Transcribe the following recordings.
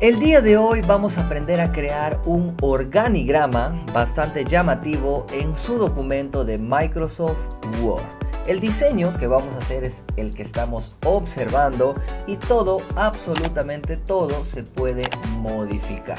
El día de hoy vamos a aprender a crear un organigrama bastante llamativo en su documento de Microsoft Word. El diseño que vamos a hacer es el que estamos observando y todo, absolutamente todo, se puede modificar.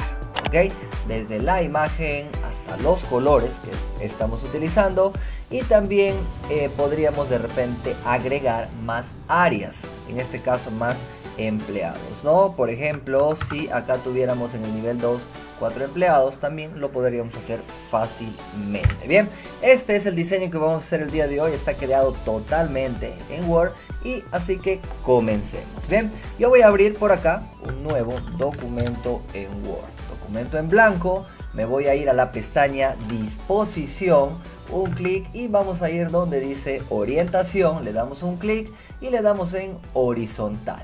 ¿ok? Desde la imagen hasta los colores que estamos utilizando y también eh, podríamos de repente agregar más áreas, en este caso más empleados, ¿no? Por ejemplo, si acá tuviéramos en el nivel 2 cuatro empleados, también lo podríamos hacer fácilmente. Bien, este es el diseño que vamos a hacer el día de hoy, está creado totalmente en Word y así que comencemos. Bien, yo voy a abrir por acá un nuevo documento en Word, documento en blanco, me voy a ir a la pestaña disposición, un clic y vamos a ir donde dice orientación, le damos un clic y le damos en horizontal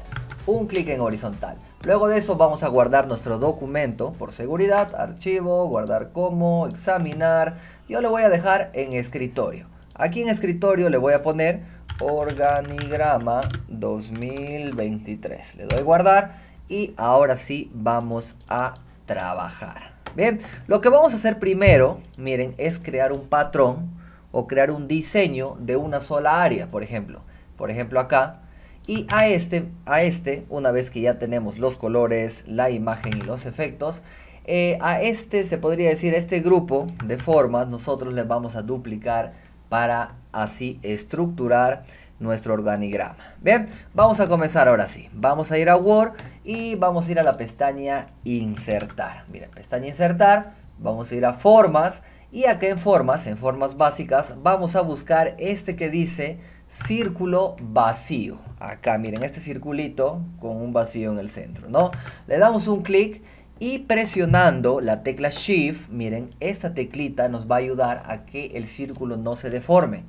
un clic en horizontal. Luego de eso vamos a guardar nuestro documento por seguridad, archivo, guardar como, examinar. Yo lo voy a dejar en escritorio. Aquí en escritorio le voy a poner organigrama 2023. Le doy guardar y ahora sí vamos a trabajar. Bien, lo que vamos a hacer primero, miren, es crear un patrón o crear un diseño de una sola área, por ejemplo. Por ejemplo acá y a este, a este, una vez que ya tenemos los colores, la imagen y los efectos, eh, a este se podría decir, a este grupo de formas, nosotros le vamos a duplicar para así estructurar nuestro organigrama. Bien, vamos a comenzar ahora sí. Vamos a ir a Word y vamos a ir a la pestaña Insertar. Mira, pestaña Insertar, vamos a ir a Formas y acá en Formas, en Formas Básicas, vamos a buscar este que dice círculo vacío. Acá, miren, este circulito con un vacío en el centro, ¿no? Le damos un clic y presionando la tecla Shift, miren, esta teclita nos va a ayudar a que el círculo no se deforme,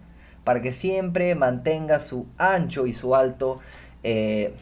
para que siempre mantenga su ancho y su alto eh,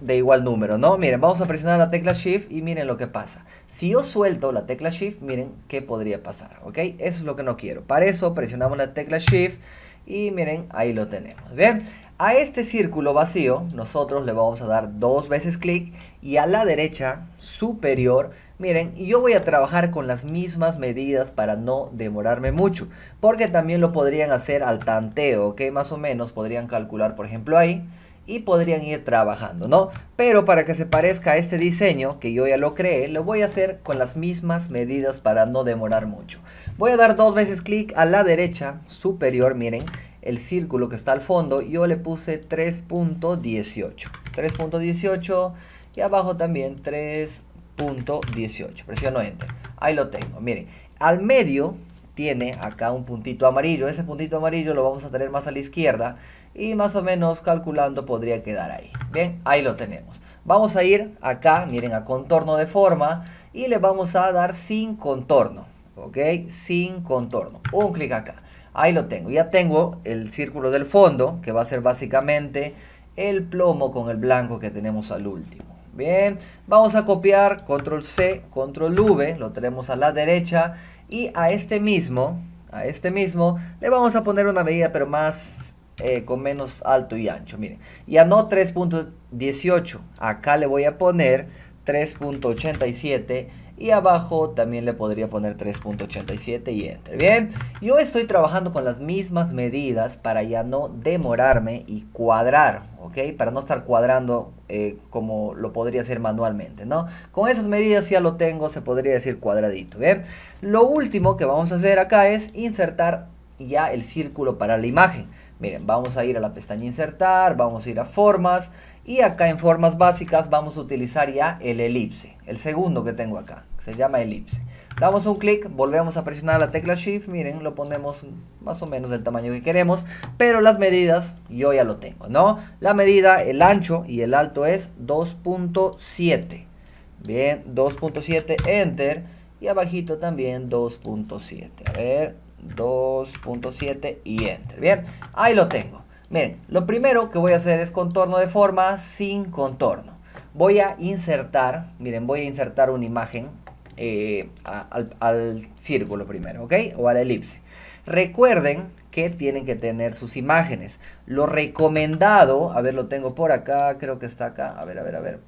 de igual número, ¿no? Miren, vamos a presionar la tecla Shift y miren lo que pasa. Si yo suelto la tecla Shift, miren qué podría pasar, ¿ok? Eso es lo que no quiero. Para eso presionamos la tecla Shift y miren, ahí lo tenemos. Bien, a este círculo vacío nosotros le vamos a dar dos veces clic y a la derecha superior, miren, yo voy a trabajar con las mismas medidas para no demorarme mucho, porque también lo podrían hacer al tanteo, que Más o menos podrían calcular, por ejemplo, ahí y podrían ir trabajando, ¿no? Pero para que se parezca a este diseño, que yo ya lo creé, lo voy a hacer con las mismas medidas para no demorar mucho. Voy a dar dos veces clic a la derecha superior, miren, el círculo que está al fondo, yo le puse 3.18. 3.18 y abajo también 3.18. Presiono Enter. Ahí lo tengo, miren. Al medio tiene acá un puntito amarillo. Ese puntito amarillo lo vamos a tener más a la izquierda y más o menos calculando podría quedar ahí. Bien, ahí lo tenemos. Vamos a ir acá, miren, a contorno de forma y le vamos a dar sin contorno. ¿ok? Sin contorno. Un clic acá. Ahí lo tengo. Ya tengo el círculo del fondo, que va a ser básicamente el plomo con el blanco que tenemos al último. Bien, vamos a copiar control C, control V, lo tenemos a la derecha y a este mismo, a este mismo le vamos a poner una medida pero más eh, con menos alto y ancho, miren, ya no 3.18, acá le voy a poner 3.87 y abajo también le podría poner 3.87 y enter, ¿bien? Yo estoy trabajando con las mismas medidas para ya no demorarme y cuadrar, ¿ok? Para no estar cuadrando eh, como lo podría hacer manualmente, ¿no? Con esas medidas ya lo tengo, se podría decir cuadradito, ¿bien? Lo último que vamos a hacer acá es insertar ya el círculo para la imagen. Miren, vamos a ir a la pestaña insertar, vamos a ir a formas, y acá en formas básicas vamos a utilizar ya el elipse, el segundo que tengo acá, se llama elipse. Damos un clic, volvemos a presionar la tecla Shift, miren, lo ponemos más o menos del tamaño que queremos, pero las medidas yo ya lo tengo, ¿no? La medida, el ancho y el alto es 2.7. Bien, 2.7, Enter, y abajito también 2.7. A ver, 2.7 y Enter, bien, ahí lo tengo. Miren, lo primero que voy a hacer es contorno de forma sin contorno. Voy a insertar, miren, voy a insertar una imagen eh, al, al, círculo primero, ¿ok? O a la elipse. Recuerden que tienen que tener sus imágenes. Lo recomendado, a ver, lo tengo por acá, creo que está acá, a ver, a ver, a ver,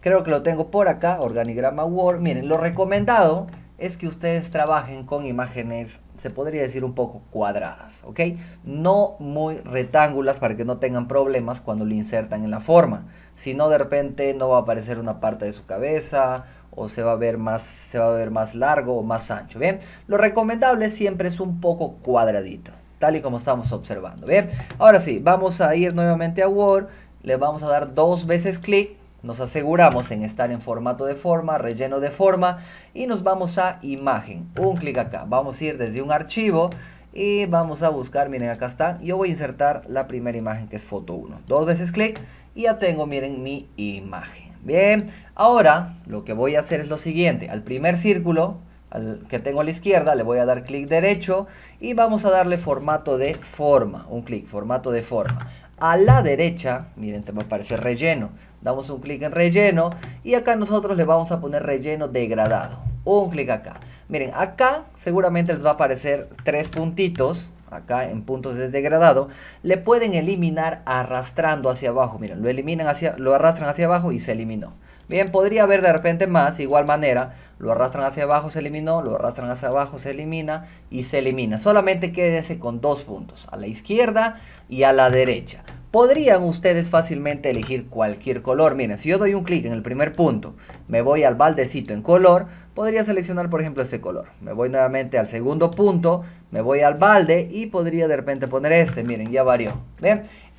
Creo que lo tengo por acá, organigrama Word. Miren, lo recomendado es que ustedes trabajen con imágenes, se podría decir un poco cuadradas, ¿ok? No muy rectángulas para que no tengan problemas cuando lo insertan en la forma. Si no, de repente no va a aparecer una parte de su cabeza o se va a ver más, se va a ver más largo o más ancho, ¿bien? Lo recomendable siempre es un poco cuadradito, tal y como estamos observando, ¿bien? Ahora sí, vamos a ir nuevamente a Word, le vamos a dar dos veces clic nos aseguramos en estar en formato de forma, relleno de forma y nos vamos a imagen. Un clic acá. Vamos a ir desde un archivo y vamos a buscar, miren acá está. Yo voy a insertar la primera imagen que es foto 1. Dos veces clic y ya tengo, miren, mi imagen. Bien, ahora lo que voy a hacer es lo siguiente. Al primer círculo que tengo a la izquierda le voy a dar clic derecho y vamos a darle formato de forma. Un clic, formato de forma. A la derecha, miren, te va a relleno damos un clic en relleno y acá nosotros le vamos a poner relleno degradado. Un clic acá. Miren, acá seguramente les va a aparecer tres puntitos. Acá en puntos de degradado. Le pueden eliminar arrastrando hacia abajo. Miren, lo eliminan hacia, lo arrastran hacia abajo y se eliminó. Bien, podría haber de repente más, igual manera, lo arrastran hacia abajo, se eliminó, lo arrastran hacia abajo, se elimina y se elimina. Solamente quédense con dos puntos, a la izquierda y a la derecha. Podrían ustedes fácilmente elegir cualquier color. Miren, si yo doy un clic en el primer punto, me voy al baldecito en color, podría seleccionar por ejemplo este color. Me voy nuevamente al segundo punto, me voy al balde y podría de repente poner este. Miren, ya varió.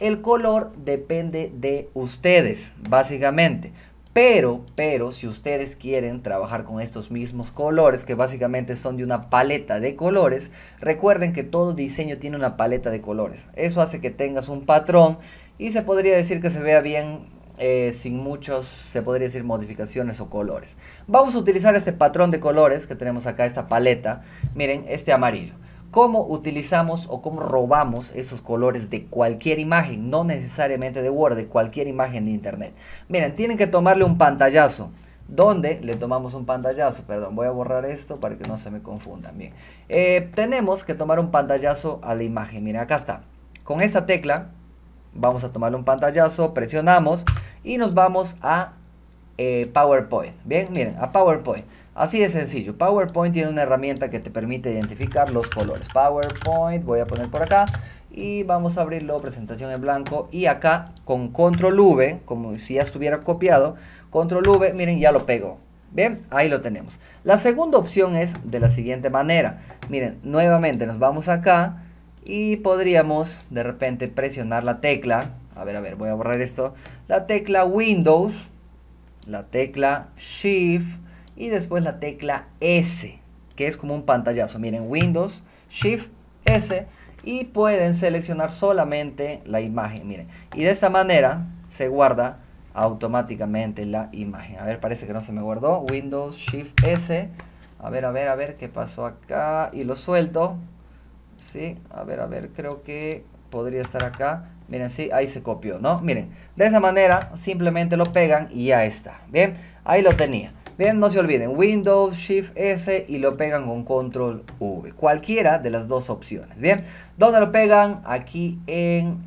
El color depende de ustedes, básicamente. Pero, pero, si ustedes quieren trabajar con estos mismos colores, que básicamente son de una paleta de colores, recuerden que todo diseño tiene una paleta de colores. Eso hace que tengas un patrón y se podría decir que se vea bien eh, sin muchos, se podría decir, modificaciones o colores. Vamos a utilizar este patrón de colores que tenemos acá, esta paleta. Miren, este amarillo cómo utilizamos o cómo robamos esos colores de cualquier imagen, no necesariamente de Word, de cualquier imagen de Internet. Miren, tienen que tomarle un pantallazo. ¿Dónde le tomamos un pantallazo? Perdón, voy a borrar esto para que no se me confundan. Bien, eh, tenemos que tomar un pantallazo a la imagen. Miren, acá está. Con esta tecla vamos a tomarle un pantallazo, presionamos y nos vamos a eh, PowerPoint. Bien, miren, a PowerPoint. Así de sencillo. PowerPoint tiene una herramienta que te permite identificar los colores. PowerPoint, voy a poner por acá. Y vamos a abrirlo, presentación en blanco. Y acá con control V, como si ya estuviera copiado. Control V, miren, ya lo pego. Bien, ahí lo tenemos. La segunda opción es de la siguiente manera. Miren, nuevamente nos vamos acá y podríamos de repente presionar la tecla. A ver, a ver, voy a borrar esto. La tecla Windows, la tecla Shift y después la tecla S, que es como un pantallazo. Miren, Windows, Shift, S y pueden seleccionar solamente la imagen. Miren, y de esta manera se guarda automáticamente la imagen. A ver, parece que no se me guardó. Windows, Shift, S. A ver, a ver, a ver qué pasó acá. Y lo suelto. Sí, a ver, a ver, creo que podría estar acá. Miren, sí, ahí se copió, ¿no? Miren, de esa manera simplemente lo pegan y ya está. Bien, ahí lo tenía. Bien, no se olviden, Windows, Shift S y lo pegan con Control V. Cualquiera de las dos opciones. Bien, ¿dónde lo pegan? Aquí en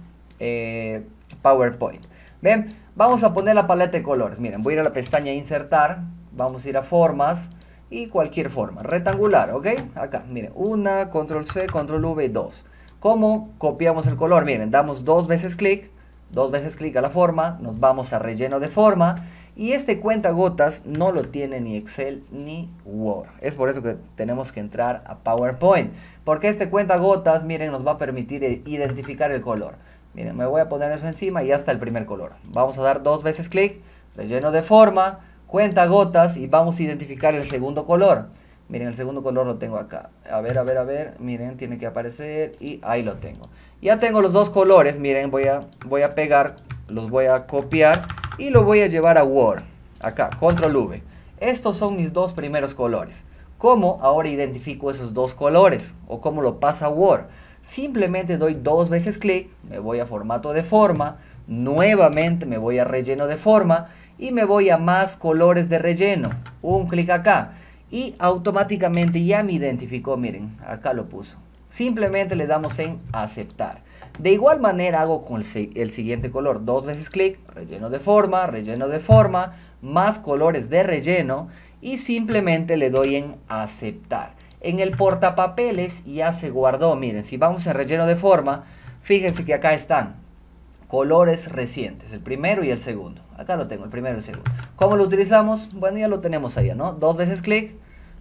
eh, PowerPoint. Bien, vamos a poner la paleta de colores. Miren, voy a ir a la pestaña Insertar. Vamos a ir a Formas y cualquier forma. Rectangular, ¿ok? Acá, miren, una, Control C, Control V, dos ¿Cómo copiamos el color? Miren, damos dos veces clic, dos veces clic a la forma, nos vamos a relleno de forma y este cuenta gotas no lo tiene ni Excel ni Word. Es por eso que tenemos que entrar a PowerPoint. Porque este cuenta gotas miren, nos va a permitir identificar el color. Miren, me voy a poner eso encima y ya está el primer color. Vamos a dar dos veces clic, relleno de forma, cuenta gotas y vamos a identificar el segundo color. Miren, el segundo color lo tengo acá. A ver, a ver, a ver. Miren, tiene que aparecer y ahí lo tengo. Ya tengo los dos colores. Miren, voy a, voy a pegar, los voy a copiar y lo voy a llevar a Word. Acá, control V. Estos son mis dos primeros colores. ¿Cómo ahora identifico esos dos colores? ¿O cómo lo pasa a Word? Simplemente doy dos veces clic, me voy a formato de forma, nuevamente me voy a relleno de forma y me voy a más colores de relleno. Un clic acá y automáticamente ya me identificó, miren, acá lo puso. Simplemente le damos en aceptar. De igual manera hago con el, siguiente color, dos veces clic, relleno de forma, relleno de forma, más colores de relleno y simplemente le doy en aceptar. En el portapapeles ya se guardó, miren, si vamos a relleno de forma, fíjense que acá están colores recientes, el primero y el segundo. Acá lo tengo, el primero y el segundo. ¿Cómo lo utilizamos? Bueno, ya lo tenemos allá, ¿no? Dos veces clic.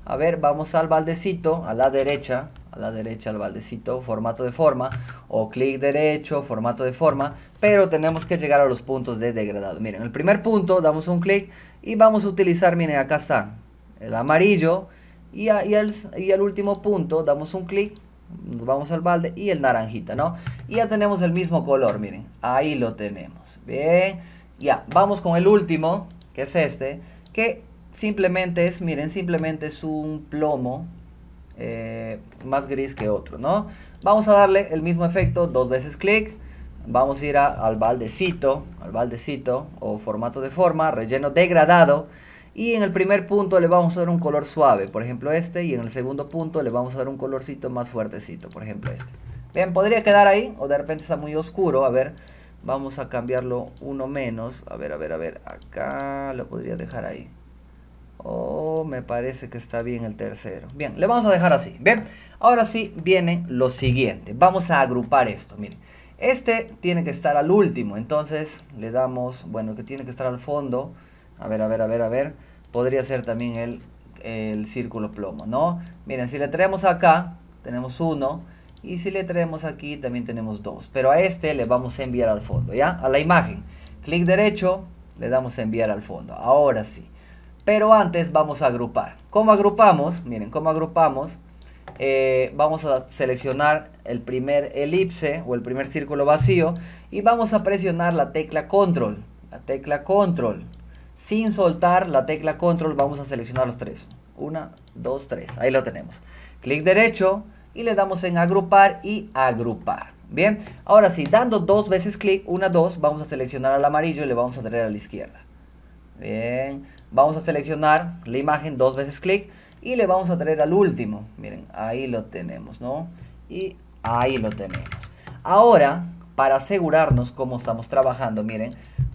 A ver, vamos al baldecito, a la derecha, a la derecha al baldecito, formato de forma, o clic derecho, formato de forma, pero tenemos que llegar a los puntos de degradado. Miren, el primer punto, damos un clic y vamos a utilizar, miren, acá está, el amarillo, y, y, el, al último punto, damos un clic, nos vamos al balde y el naranjita, ¿no? Y ya tenemos el mismo color, miren, ahí lo tenemos, bien, ya, vamos con el último, que es este, que simplemente es, miren, simplemente es un plomo, eh, más gris que otro, ¿no? Vamos a darle el mismo efecto, dos veces clic. Vamos a ir al baldecito, al baldecito o formato de forma, relleno degradado. Y en el primer punto le vamos a dar un color suave, por ejemplo este. Y en el segundo punto le vamos a dar un colorcito más fuertecito, por ejemplo este. Bien, podría quedar ahí o de repente está muy oscuro. A ver, vamos a cambiarlo uno menos. A ver, a ver, a ver, acá lo podría dejar ahí. Oh, me parece que está bien el tercero. Bien, le vamos a dejar así. Bien, ahora sí viene lo siguiente. Vamos a agrupar esto. Miren, este tiene que estar al último. Entonces le damos, bueno, que tiene que estar al fondo. A ver, a ver, a ver, a ver. Podría ser también el, el círculo plomo, ¿no? Miren, si le traemos acá, tenemos uno. Y si le traemos aquí, también tenemos dos. Pero a este le vamos a enviar al fondo, ¿ya? A la imagen. Clic derecho, le damos enviar al fondo. Ahora sí. Pero antes vamos a agrupar. ¿Cómo agrupamos? Miren, ¿cómo agrupamos? Eh, vamos a seleccionar el primer elipse o el primer círculo vacío y vamos a presionar la tecla control. La tecla control. Sin soltar la tecla control vamos a seleccionar los tres. Una, dos, tres. Ahí lo tenemos. Clic derecho y le damos en agrupar y agrupar. Bien, ahora sí, dando dos veces clic, una, dos, vamos a seleccionar al amarillo y le vamos a traer a la izquierda. Bien, Vamos a seleccionar la imagen, dos veces clic y le vamos a traer al último. Miren, ahí lo tenemos, ¿no? Y ahí lo tenemos. Ahora, para asegurarnos cómo estamos trabajando, miren,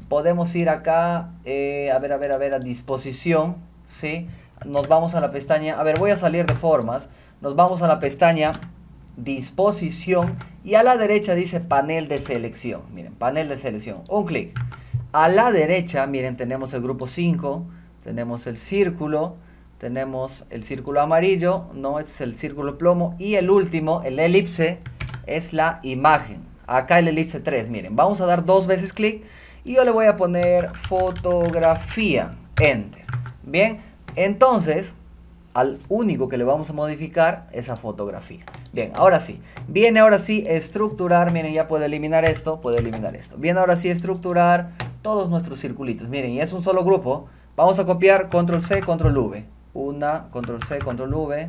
podemos ir acá, eh, a ver, a ver, a ver, a disposición, ¿sí? Nos vamos a la pestaña, a ver, voy a salir de formas, nos vamos a la pestaña disposición y a la derecha dice panel de selección, miren, panel de selección, un clic. A la derecha, miren, tenemos el grupo 5, tenemos el círculo, tenemos el círculo amarillo, no este es el círculo plomo y el último, el elipse, es la imagen. Acá el elipse 3, miren, vamos a dar dos veces clic y yo le voy a poner fotografía, enter. Bien, entonces al único que le vamos a modificar esa fotografía. Bien, ahora sí. Viene ahora sí estructurar. Miren, ya puede eliminar esto, puede eliminar esto. Viene ahora sí estructurar todos nuestros circulitos. Miren, y es un solo grupo. Vamos a copiar control C, control V. Una, control C, control V.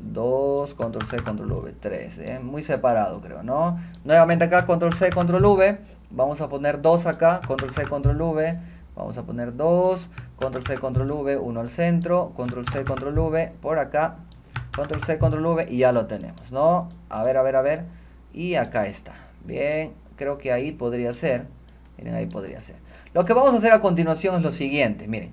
Dos, control C, control V. Tres, ¿eh? Muy separado creo, ¿no? Nuevamente acá, control C, control V. Vamos a poner dos acá, control C, control V. Vamos a poner dos, control C, control V, Uno al centro, control C, control V, por acá, control C, control V y ya lo tenemos, ¿no? A ver, a ver, a ver. Y acá está. Bien, creo que ahí podría ser. Miren, ahí podría ser. Lo que vamos a hacer a continuación es lo siguiente. Miren,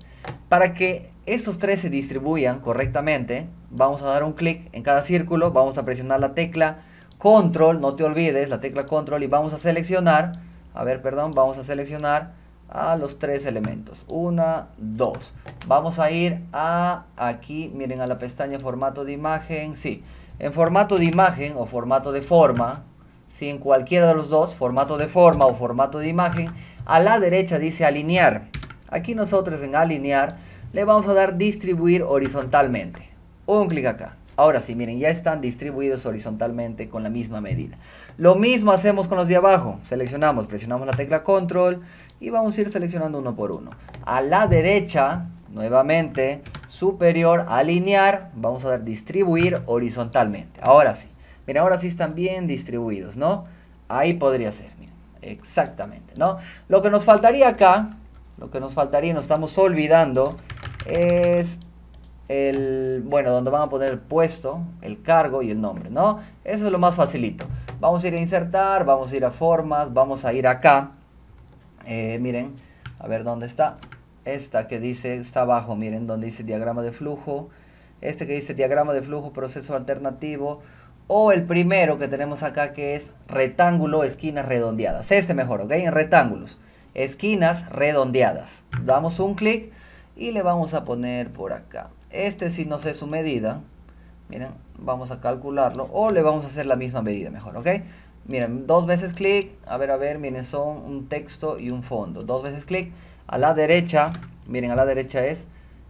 para que estos tres se distribuyan correctamente, vamos a dar un clic en cada círculo, vamos a presionar la tecla control, no te olvides, la tecla control y vamos a seleccionar, a ver, perdón, vamos a seleccionar a los tres elementos. Una, dos. Vamos a ir a aquí, miren a la pestaña formato de imagen, sí. En formato de imagen o formato de forma, si en cualquiera de los dos, formato de forma o formato de imagen, a la derecha dice alinear. Aquí nosotros en alinear le vamos a dar distribuir horizontalmente. Un clic acá. Ahora sí, miren, ya están distribuidos horizontalmente con la misma medida. Lo mismo hacemos con los de abajo. Seleccionamos, presionamos la tecla control y vamos a ir seleccionando uno por uno. A la derecha, nuevamente, superior, alinear, vamos a dar distribuir horizontalmente. Ahora sí. Mira, ahora sí están bien distribuidos, ¿no? Ahí podría ser, mira, exactamente, ¿no? Lo que nos faltaría acá, lo que nos faltaría, nos estamos olvidando, es el, bueno, donde van a poner el puesto, el cargo y el nombre, ¿no? Eso es lo más facilito. Vamos a ir a insertar, vamos a ir a formas, vamos a ir acá. Eh, miren, a ver dónde está. Esta que dice, está abajo, miren, donde dice diagrama de flujo. Este que dice diagrama de flujo, proceso alternativo o el primero que tenemos acá que es rectángulo, esquinas redondeadas. Este mejor, ¿ok? En rectángulos, esquinas redondeadas. Damos un clic y le vamos a poner por acá. Este si no sé su medida, miren, vamos a calcularlo o le vamos a hacer la misma medida mejor, ¿ok? Miren, dos veces clic, a ver, a ver, miren, son un texto y un fondo. Dos veces clic, a la derecha, miren, a la derecha es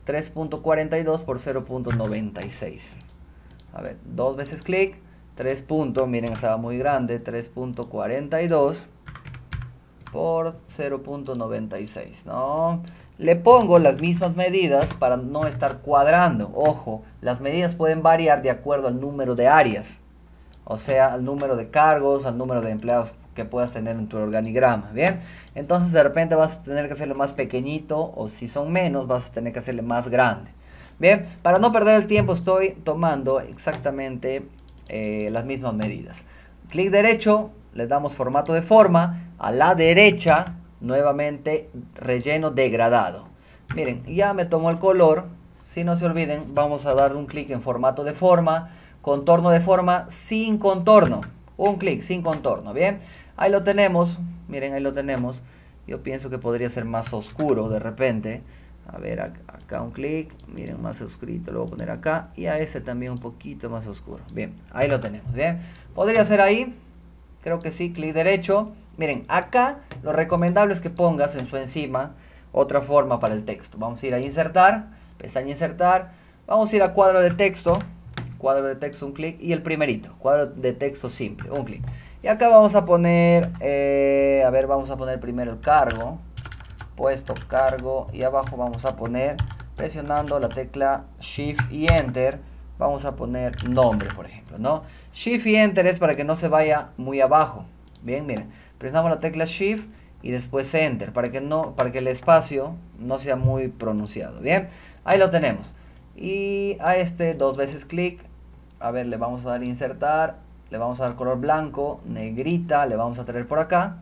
3.42 por 0.96. A ver, dos veces clic, 3 puntos, miren, estaba muy grande, 3.42 por 0.96, ¿no? Le pongo las mismas medidas para no estar cuadrando. Ojo, las medidas pueden variar de acuerdo al número de áreas. O sea, al número de cargos, al número de empleados que puedas tener en tu organigrama, ¿bien? Entonces de repente vas a tener que hacerle más pequeñito o si son menos vas a tener que hacerle más grande. Bien, para no perder el tiempo estoy tomando exactamente eh, las mismas medidas. Clic derecho, le damos formato de forma. A la derecha, nuevamente relleno degradado. Miren, ya me tomó el color. Si no se olviden, vamos a dar un clic en formato de forma. Contorno de forma sin contorno. Un clic sin contorno, ¿bien? Ahí lo tenemos. Miren, ahí lo tenemos. Yo pienso que podría ser más oscuro de repente a ver acá un clic miren más oscurito lo voy a poner acá y a ese también un poquito más oscuro bien ahí lo tenemos bien podría ser ahí creo que sí clic derecho miren acá lo recomendable es que pongas en su encima otra forma para el texto vamos a ir a insertar pestaña insertar vamos a ir a cuadro de texto cuadro de texto un clic y el primerito cuadro de texto simple un clic y acá vamos a poner eh, a ver vamos a poner primero el cargo puesto cargo y abajo vamos a poner presionando la tecla shift y enter vamos a poner nombre por ejemplo no shift y enter es para que no se vaya muy abajo bien miren presionamos la tecla shift y después enter para que no para que el espacio no sea muy pronunciado bien ahí lo tenemos y a este dos veces clic a ver le vamos a dar insertar le vamos a dar color blanco negrita le vamos a traer por acá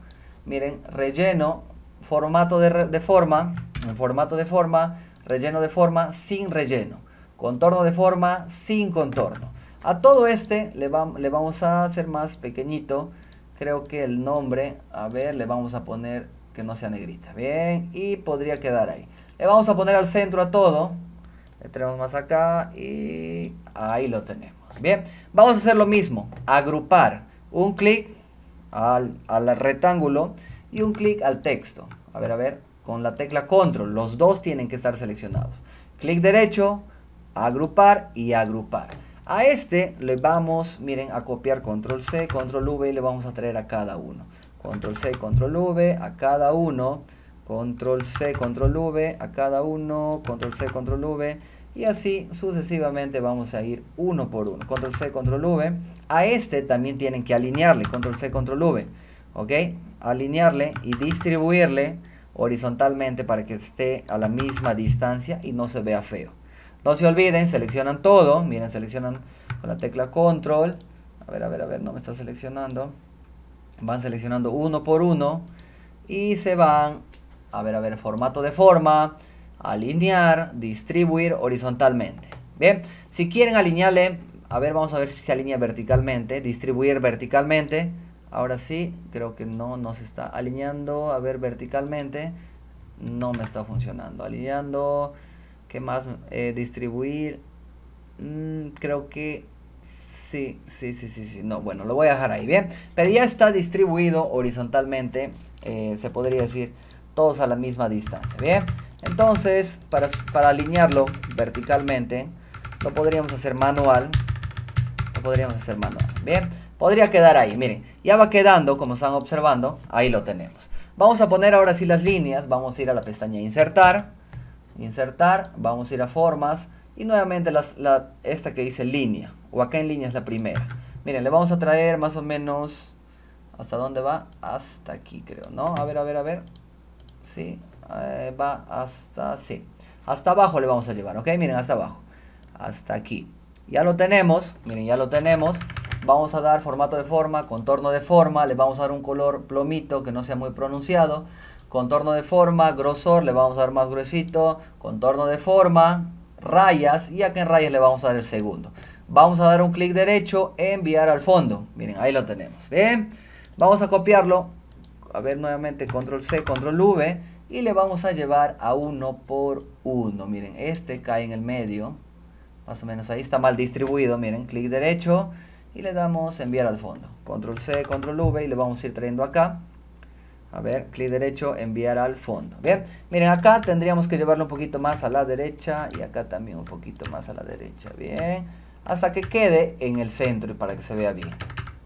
miren relleno formato de, de, forma, formato de forma, relleno de forma sin relleno, contorno de forma sin contorno. A todo este le, vamos a hacer más pequeñito, creo que el nombre, a ver, le vamos a poner que no sea negrita, bien, y podría quedar ahí. Le vamos a poner al centro a todo, le tenemos más acá y ahí lo tenemos, bien. Vamos a hacer lo mismo, agrupar, un clic al, al rectángulo, y un clic al texto. A ver, a ver, con la tecla control. Los dos tienen que estar seleccionados. Clic derecho, agrupar y agrupar. A este le vamos, miren, a copiar control C, control V y le vamos a traer a cada uno. Control C, control V, a cada uno. Control C, control V, a cada uno. Control C, control V. Y así sucesivamente vamos a ir uno por uno. Control C, control V. A este también tienen que alinearle. Control C, control V. ¿Ok? alinearle y distribuirle horizontalmente para que esté a la misma distancia y no se vea feo. No se olviden, seleccionan todo, miren, seleccionan con la tecla control, a ver, a ver, a ver, no me está seleccionando, van seleccionando uno por uno y se van, a ver, a ver, formato de forma, alinear, distribuir horizontalmente. Bien, si quieren alinearle, a ver, vamos a ver si se alinea verticalmente, distribuir verticalmente, Ahora sí, creo que no nos está alineando. A ver, verticalmente no me está funcionando. Alineando, ¿qué más? Eh, distribuir. Mm, creo que sí, sí, sí, sí, sí. No, bueno, lo voy a dejar ahí, ¿bien? Pero ya está distribuido horizontalmente, eh, se podría decir, todos a la misma distancia, ¿bien? Entonces, para, para alinearlo verticalmente, lo podríamos hacer manual. Lo podríamos hacer manual, ¿bien? Podría quedar ahí, miren, ya va quedando, como están observando, ahí lo tenemos. Vamos a poner ahora sí las líneas, vamos a ir a la pestaña insertar, insertar, vamos a ir a formas y nuevamente esta que dice línea, o acá en línea es la primera. Miren, le vamos a traer más o menos, ¿hasta dónde va? Hasta aquí creo, ¿no? A ver, a ver, a ver, sí, eh, va hasta, sí, hasta abajo le vamos a llevar, ¿ok? Miren, hasta abajo, hasta aquí. Ya lo tenemos, miren, ya lo tenemos vamos a dar formato de forma, contorno de forma, le vamos a dar un color plomito que no sea muy pronunciado, contorno de forma, grosor, le vamos a dar más gruesito, contorno de forma, rayas y acá en rayas le vamos a dar el segundo. Vamos a dar un clic derecho, enviar al fondo. Miren, ahí lo tenemos. Bien, vamos a copiarlo. A ver nuevamente control C, control V y le vamos a llevar a uno por uno. Miren, este cae en el medio. Más o menos ahí está mal distribuido. Miren, clic derecho y le damos enviar al fondo. Control C, Control V y le vamos a ir trayendo acá. A ver, clic derecho, enviar al fondo. Bien, miren acá tendríamos que llevarlo un poquito más a la derecha y acá también un poquito más a la derecha. Bien, hasta que quede en el centro y para que se vea bien.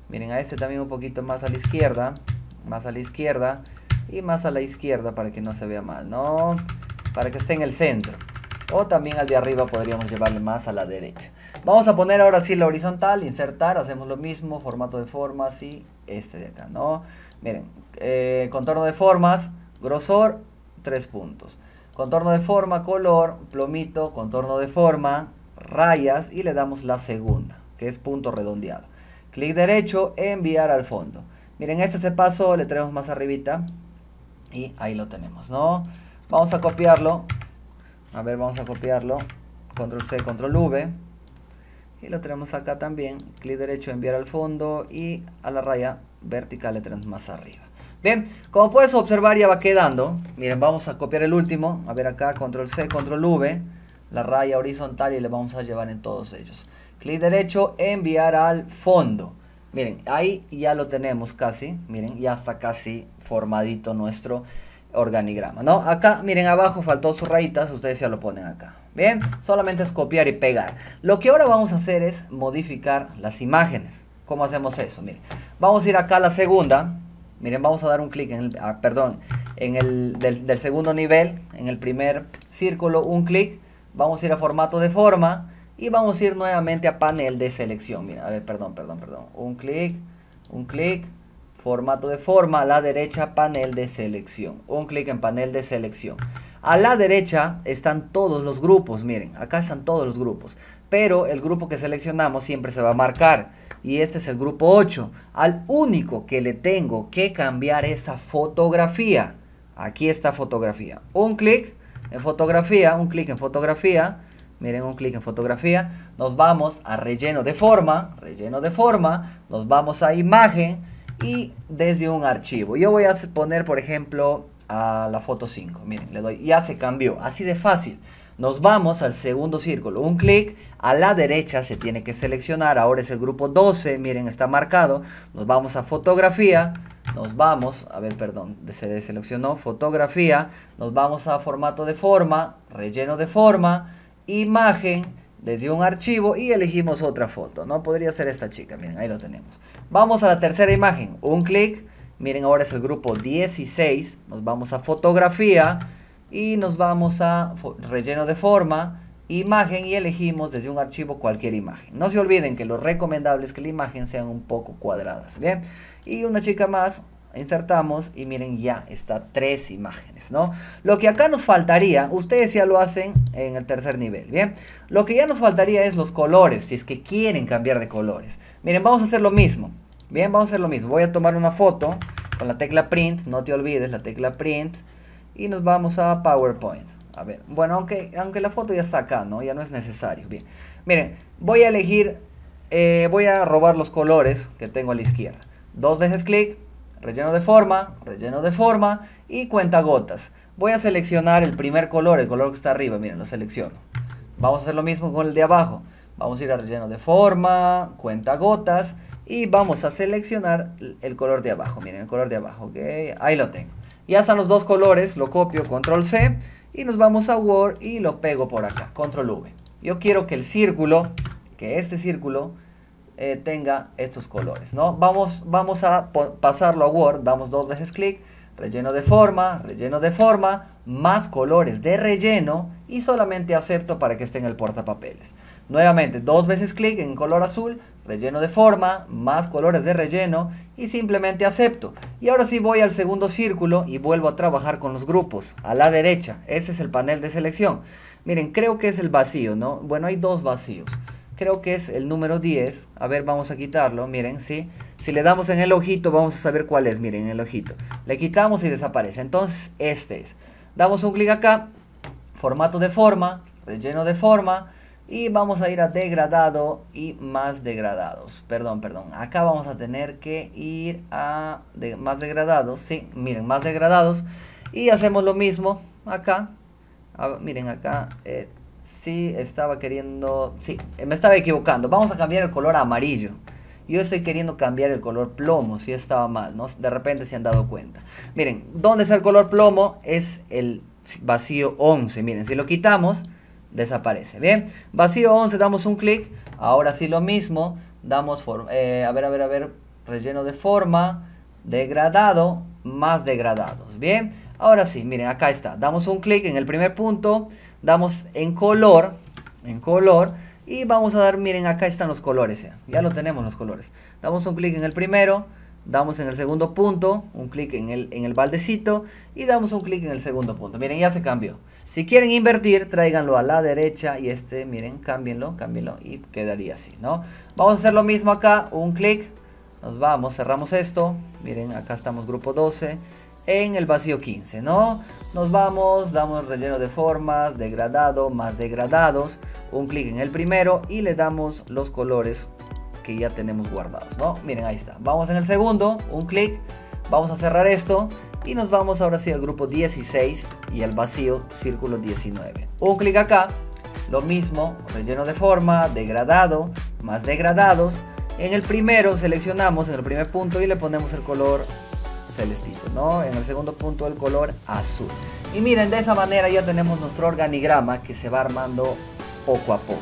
Miren a este también un poquito más a la izquierda, más a la izquierda y más a la izquierda para que no se vea mal, ¿no? Para que esté en el centro o también al de arriba podríamos llevarle más a la derecha. Vamos a poner ahora sí la horizontal, insertar, hacemos lo mismo, formato de formas y este de acá, ¿no? Miren, eh, contorno de formas, grosor, tres puntos. Contorno de forma, color, plomito, contorno de forma, rayas y le damos la segunda, que es punto redondeado. Clic derecho, enviar al fondo. Miren, este se pasó, le traemos más arribita y ahí lo tenemos, ¿no? Vamos a copiarlo a ver, vamos a copiarlo. Control C, Control V. Y lo tenemos acá también. Clic derecho, enviar al fondo y a la raya vertical le tenemos más arriba. Bien, como puedes observar ya va quedando. Miren, vamos a copiar el último. A ver acá, Control C, Control V. La raya horizontal y le vamos a llevar en todos ellos. Clic derecho, enviar al fondo. Miren, ahí ya lo tenemos casi. Miren, ya está casi formadito nuestro organigrama, ¿no? Acá, miren, abajo faltó sus rayitas, ustedes ya lo ponen acá. Bien, solamente es copiar y pegar. Lo que ahora vamos a hacer es modificar las imágenes. ¿Cómo hacemos eso? Miren, vamos a ir acá a la segunda. Miren, vamos a dar un clic en el, ah, perdón, en el del, segundo nivel, en el primer círculo, un clic. Vamos a ir a formato de forma y vamos a ir nuevamente a panel de selección. Miren, a ver, perdón, perdón, perdón. Un clic, un clic, formato de forma, a la derecha panel de selección. Un clic en panel de selección. A la derecha están todos los grupos, miren, acá están todos los grupos, pero el grupo que seleccionamos siempre se va a marcar y este es el grupo 8. Al único que le tengo que cambiar esa fotografía, aquí está fotografía, un clic en fotografía, un clic en fotografía, miren un clic en fotografía, nos vamos a relleno de forma, relleno de forma, nos vamos a imagen, y desde un archivo. Yo voy a poner, por ejemplo, a la foto 5. Miren, le doy, ya se cambió, así de fácil. Nos vamos al segundo círculo, un clic, a la derecha se tiene que seleccionar, ahora es el grupo 12, miren, está marcado. Nos vamos a fotografía, nos vamos, a ver, perdón, se deseleccionó fotografía, nos vamos a formato de forma, relleno de forma, imagen, desde un archivo y elegimos otra foto, ¿no? Podría ser esta chica, miren, ahí lo tenemos. Vamos a la tercera imagen, un clic, miren, ahora es el grupo 16, nos vamos a fotografía y nos vamos a relleno de forma, imagen y elegimos desde un archivo cualquier imagen. No se olviden que lo recomendable es que la imagen sean un poco cuadradas, ¿bien? Y una chica más, insertamos y miren ya está tres imágenes, ¿no? Lo que acá nos faltaría, ustedes ya lo hacen en el tercer nivel, ¿bien? Lo que ya nos faltaría es los colores, si es que quieren cambiar de colores. Miren, vamos a hacer lo mismo, ¿bien? Vamos a hacer lo mismo. Voy a tomar una foto con la tecla print, no te olvides la tecla print y nos vamos a PowerPoint. A ver, bueno, aunque, aunque la foto ya está acá, ¿no? Ya no es necesario, bien. Miren, voy a elegir, eh, voy a robar los colores que tengo a la izquierda. Dos veces clic, relleno de forma, relleno de forma y cuenta gotas Voy a seleccionar el primer color, el color que está arriba, miren, lo selecciono. Vamos a hacer lo mismo con el de abajo. Vamos a ir a relleno de forma, cuenta gotas y vamos a seleccionar el color de abajo. Miren, el color de abajo, ahí lo tengo. Ya están los dos colores, lo copio, control C y nos vamos a Word y lo pego por acá, control V. Yo quiero que el círculo, que este círculo eh, tenga estos colores, ¿no? Vamos, vamos a pasarlo a Word, damos dos veces clic, relleno de forma, relleno de forma, más colores de relleno y solamente acepto para que esté en el portapapeles. Nuevamente, dos veces clic en color azul, relleno de forma, más colores de relleno y simplemente acepto. Y ahora sí voy al segundo círculo y vuelvo a trabajar con los grupos, a la derecha, ese es el panel de selección. Miren, creo que es el vacío, ¿no? Bueno, hay dos vacíos creo que es el número 10. A ver, vamos a quitarlo, miren, ¿sí? Si le damos en el ojito, vamos a saber cuál es, miren, el ojito. Le quitamos y desaparece. Entonces, este es. Damos un clic acá, formato de forma, relleno de forma, y vamos a ir a degradado y más degradados. Perdón, perdón. Acá vamos a tener que ir a más degradados, ¿sí? Miren, más degradados. Y hacemos lo mismo acá. miren acá, eh, Sí, estaba queriendo... Sí, me estaba equivocando. Vamos a cambiar el color amarillo. Yo estoy queriendo cambiar el color plomo, si estaba mal, ¿no? De repente se han dado cuenta. Miren, ¿dónde está el color plomo? Es el vacío 11. Miren, si lo quitamos, desaparece. Bien, vacío 11, damos un clic. Ahora sí lo mismo, damos, forma eh, a ver, a ver, a ver, relleno de forma, degradado, más degradados. Bien, ahora sí, miren, acá está. Damos un clic en el primer punto damos en color, en color, y vamos a dar, miren, acá están los colores, eh. ya, lo tenemos los colores. Damos un clic en el primero, damos en el segundo punto, un clic en el, en el baldecito y damos un clic en el segundo punto. Miren, ya se cambió. Si quieren invertir, tráiganlo a la derecha y este, miren, cámbienlo, cámbienlo y quedaría así, ¿no? Vamos a hacer lo mismo acá, un clic, nos vamos, cerramos esto, miren, acá estamos grupo 12 en el vacío 15, ¿no? Nos vamos, damos relleno de formas, degradado, más degradados, un clic en el primero y le damos los colores que ya tenemos guardados, ¿no? Miren, ahí está. Vamos en el segundo, un clic, vamos a cerrar esto y nos vamos ahora sí al grupo 16 y al vacío círculo 19. Un clic acá, lo mismo, relleno de forma, degradado, más degradados. En el primero seleccionamos en el primer punto y le ponemos el color celestito, ¿no? En el segundo punto el color azul. Y miren, de esa manera ya tenemos nuestro organigrama que se va armando poco a poco.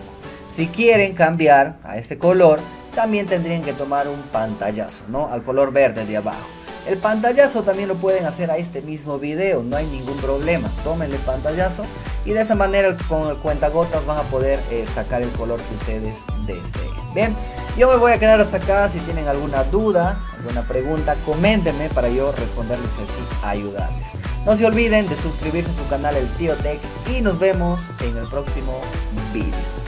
Si quieren cambiar a este color, también tendrían que tomar un pantallazo, ¿no? Al color verde de abajo. El pantallazo también lo pueden hacer a este mismo video, no hay ningún problema. Tómenle el pantallazo y de esa manera con el cuentagotas van a poder eh, sacar el color que ustedes deseen. Bien, yo me voy a quedar hasta acá. Si tienen alguna duda, alguna pregunta, coméntenme para yo responderles así, ayudarles. No se olviden de suscribirse a su canal El Tío Tech y nos vemos en el próximo video.